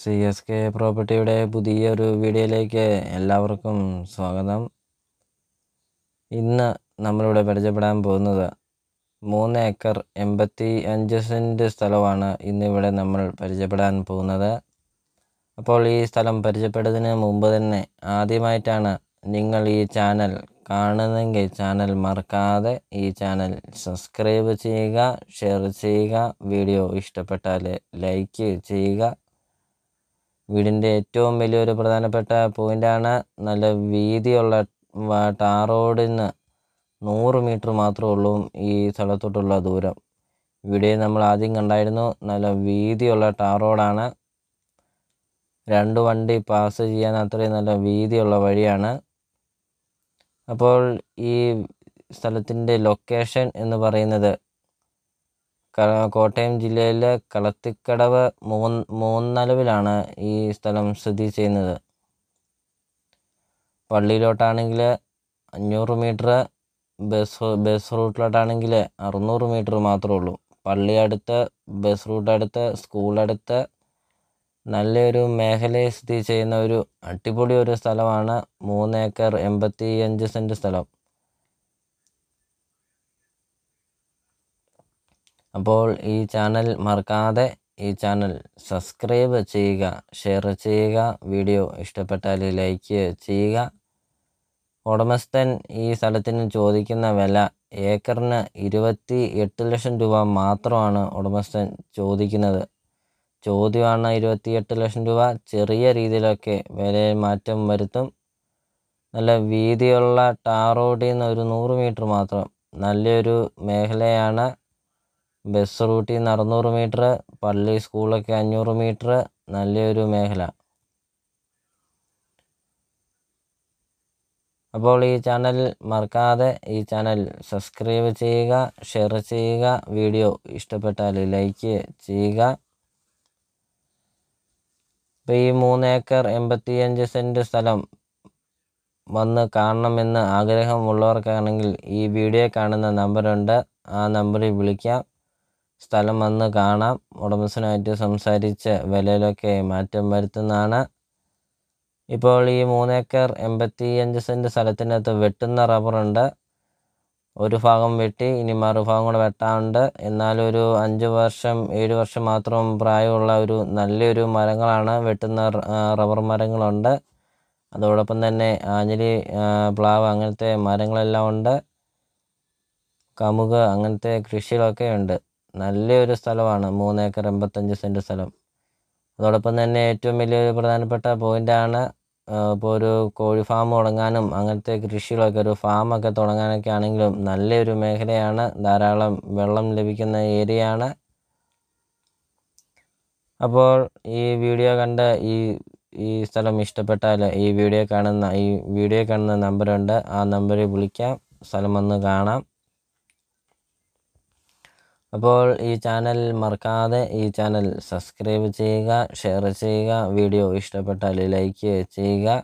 C S K പ്രോപ്പർട്ടിയുടെ പുതിയൊരു വീഡിയോയിലേക്ക് എല്ലാവർക്കും സ്വാഗതം ഇന്ന് നമ്മളിവിടെ പരിചയപ്പെടാൻ പോകുന്നത് മൂന്ന് ഏക്കർ എൺപത്തി അഞ്ച് സെൻറ്റ് സ്ഥലമാണ് ഇന്നിവിടെ നമ്മൾ പരിചയപ്പെടാൻ പോകുന്നത് അപ്പോൾ ഈ സ്ഥലം പരിചയപ്പെടുന്നതിന് മുമ്പ് തന്നെ ആദ്യമായിട്ടാണ് നിങ്ങൾ ഈ ചാനൽ കാണുന്നെങ്കിൽ ചാനൽ മറക്കാതെ ഈ ചാനൽ സബ്സ്ക്രൈബ് ചെയ്യുക ഷെയർ ചെയ്യുക വീഡിയോ ഇഷ്ടപ്പെട്ടാൽ ലൈക്ക് ചെയ്യുക വീടിൻ്റെ ഏറ്റവും വലിയൊരു പ്രധാനപ്പെട്ട പോയിൻ്റാണ് നല്ല വീതിയുള്ള ടാർ റോഡിന് നൂറ് മീറ്റർ മാത്രമേ ഉള്ളൂ ഈ സ്ഥലത്തോട്ടുള്ള ദൂരം ഇവിടെ നമ്മൾ ആദ്യം കണ്ടായിരുന്നു നല്ല വീതിയുള്ള ടാർ റോഡാണ് രണ്ട് വണ്ടി പാസ് ചെയ്യാൻ അത്രയും നല്ല വീതിയുള്ള വഴിയാണ് അപ്പോൾ ഈ സ്ഥലത്തിൻ്റെ ലൊക്കേഷൻ എന്ന് പറയുന്നത് കോട്ടയം ജില്ലയിലെ കളത്തിക്കടവ് മൂ മൂന്നലവിലാണ് ഈ സ്ഥലം സ്ഥിതി ചെയ്യുന്നത് പള്ളിയിലോട്ടാണെങ്കിൽ അഞ്ഞൂറ് മീറ്റർ ബസ് ബസ് റൂട്ടിലോട്ടാണെങ്കിൽ അറുന്നൂറ് മീറ്റർ മാത്രമേ ഉള്ളൂ പള്ളി അടുത്ത് ബസ് റൂട്ട് അടുത്ത് സ്കൂളടുത്ത് നല്ലൊരു മേഖലയിൽ സ്ഥിതി ചെയ്യുന്ന ഒരു അടിപൊളി ഒരു സ്ഥലമാണ് മൂന്ന് ഏക്കർ എൺപത്തി അഞ്ച് സെൻറ്റ് സ്ഥലം അപ്പോൾ ഈ ചാനൽ മറക്കാതെ ഈ ചാനൽ സബ്സ്ക്രൈബ് ചെയ്യുക ഷെയർ ചെയ്യുക വീഡിയോ ഇഷ്ടപ്പെട്ടാൽ ലൈക്ക് ചെയ്യുക ഉടമസ്ഥൻ ഈ സ്ഥലത്തിന് ചോദിക്കുന്ന വില ഏക്കറിന് ഇരുപത്തി എട്ട് ലക്ഷം രൂപ മാത്രമാണ് ഉടമസ്ഥൻ ചോദിക്കുന്നത് ചോദ്യമാണ് എട്ട് ലക്ഷം രൂപ ചെറിയ രീതിയിലൊക്കെ വിലയിൽ മാറ്റം വരുത്തും നല്ല വീതിയുള്ള ടാർ നിന്ന് ഒരു നൂറ് മീറ്റർ മാത്രം നല്ലൊരു മേഖലയാണ് ബസ് റൂട്ടിൽ നിന്ന് അറുന്നൂറ് മീറ്റർ പള്ളി സ്കൂളൊക്കെ അഞ്ഞൂറ് മീറ്റർ നല്ലൊരു മേഖല അപ്പോൾ ഈ ചാനൽ മറക്കാതെ ഈ ചാനൽ സബ്സ്ക്രൈബ് ചെയ്യുക ഷെയർ ചെയ്യുക വീഡിയോ ഇഷ്ടപ്പെട്ടാൽ ലൈക്ക് ചെയ്യുക ഇപ്പം ഈ മൂന്ന് ഏക്കർ എൺപത്തിയഞ്ച് സെൻറ്റ് സ്ഥലം വന്ന് കാണണമെന്ന് ആഗ്രഹമുള്ളവർക്കാണെങ്കിൽ ഈ വീഡിയോ കാണുന്ന നമ്പറുണ്ട് ആ നമ്പറിൽ വിളിക്കാം സ്ഥലം വന്ന് കാണാം ഉടമസ്ഥനായിട്ട് സംസാരിച്ച് വിലയിലൊക്കെ മാറ്റം വരുത്തുന്നതാണ് ഇപ്പോൾ ഈ മൂന്നേക്കർ എൺപത്തി അഞ്ച് സെൻറ്റ് സ്ഥലത്തിനകത്ത് വെട്ടുന്ന റബ്ബറുണ്ട് ഒരു ഭാഗം വെട്ടി ഇനി മറുഭാഗം കൂടെ വെട്ടാറുണ്ട് എന്നാലൊരു അഞ്ച് വർഷം ഏഴ് വർഷം മാത്രം പ്രായമുള്ള ഒരു നല്ലൊരു മരങ്ങളാണ് വെട്ടുന്ന റബ്ബർ മരങ്ങളുണ്ട് അതോടൊപ്പം തന്നെ ആഞ്ഞിലി പ്ലാവ് അങ്ങനത്തെ മരങ്ങളെല്ലാം ഉണ്ട് കമുക് അങ്ങനത്തെ കൃഷികളൊക്കെ ഉണ്ട് നല്ലൊരു സ്ഥലമാണ് മൂന്ന് ഏക്കർ എൺപത്തഞ്ച് സെൻറ്റ് സ്ഥലം അതോടൊപ്പം തന്നെ ഏറ്റവും വലിയൊരു പ്രധാനപ്പെട്ട പോയിൻ്റാണ് ഇപ്പോൾ ഒരു കോഴി ഫാം തുടങ്ങാനും അങ്ങനത്തെ കൃഷികളൊക്കെ ഒരു ഫാമൊക്കെ തുടങ്ങാനൊക്കെ ആണെങ്കിലും നല്ലൊരു മേഖലയാണ് ധാരാളം വെള്ളം ലഭിക്കുന്ന ഏരിയയാണ് അപ്പോൾ ഈ വീഡിയോ കണ്ട ഈ ഈ സ്ഥലം ഇഷ്ടപ്പെട്ടാൽ ഈ വീഡിയോ കാണുന്ന ഈ വീഡിയോ കാണുന്ന നമ്പറുണ്ട് ആ നമ്പറിൽ വിളിക്കാം സ്ഥലം വന്ന് കാണാം അപ്പോൾ ഈ ചാനൽ മറക്കാതെ ഈ ചാനൽ സബ്സ്ക്രൈബ് ചെയ്യുക ഷെയർ ചെയ്യുക വീഡിയോ ഇഷ്ടപ്പെട്ടാൽ ലൈക്ക് ചെയ്യുക